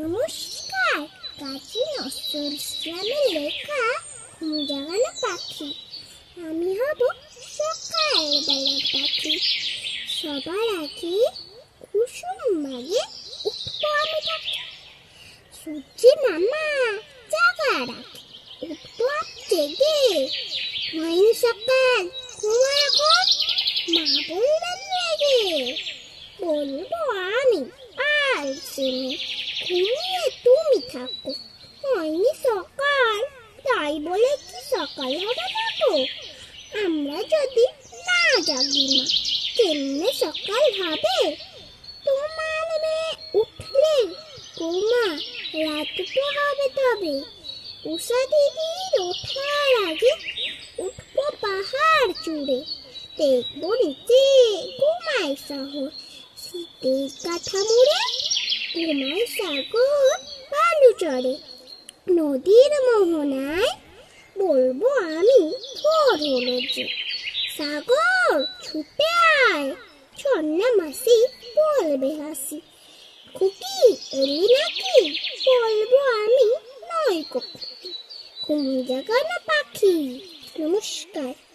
নমস্কার কাজী নজরুল ইসলামের লেখা ঘুম পাখি আমি হব সকালবেলার পাখি সবার আগে কুসুম মাগে উঠবো আমি পাখি সূর্যি মামা জাগা রাখি উঠবো জেগে নয়ন সকাল ঘুমা এখন মা বলবেন রেগে বলবো আমি আর চিনি ঘুমিয়ে তুমি থাকো হয়নি সকাল তাই বলে কি সকাল হবে না তো আমরা যদি না জাগি মা কেমনে সকাল হবে তোমার মেয়ে উঠলে গোমা রাত তো হবে তবে উষা দিদির ওঠার আগে উঠবো পাহাড় চূড়ে দেখবো নিচে ঘুমায় শহর শীতের কাঠা মুড়ে তোমার সাগর ভালো চড়ে নদীর মোহনায় বলবো আমি ভোর হলো যে সাগর ছুটে আয় ঝর্ণা মাসি বলবে হাসি খুকি এলি নাকি বলবো আমি নয় কখন ঘুম জাগানো পাখি নমস্কার